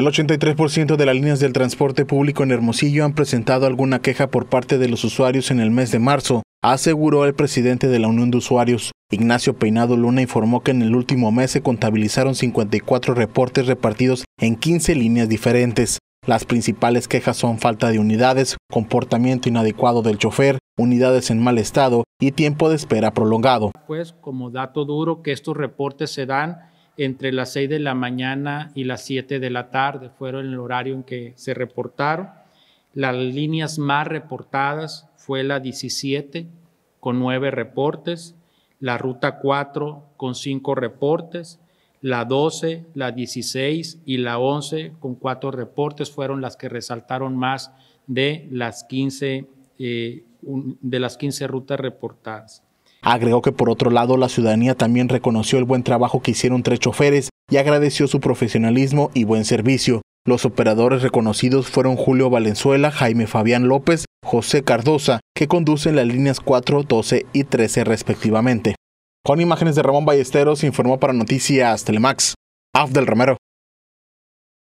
El 83% de las líneas del transporte público en Hermosillo han presentado alguna queja por parte de los usuarios en el mes de marzo, aseguró el presidente de la Unión de Usuarios. Ignacio Peinado Luna informó que en el último mes se contabilizaron 54 reportes repartidos en 15 líneas diferentes. Las principales quejas son falta de unidades, comportamiento inadecuado del chofer, unidades en mal estado y tiempo de espera prolongado. Pues como dato duro que estos reportes se dan entre las 6 de la mañana y las 7 de la tarde, fueron el horario en que se reportaron. Las líneas más reportadas fue la 17 con 9 reportes, la ruta 4 con 5 reportes, la 12, la 16 y la 11 con 4 reportes fueron las que resaltaron más de las 15, eh, de las 15 rutas reportadas. Agregó que por otro lado la ciudadanía también reconoció el buen trabajo que hicieron tres choferes y agradeció su profesionalismo y buen servicio. Los operadores reconocidos fueron Julio Valenzuela, Jaime Fabián López, José Cardosa, que conducen las líneas 4, 12 y 13 respectivamente. Con imágenes de Ramón Ballesteros informó para Noticias Telemax, del Romero.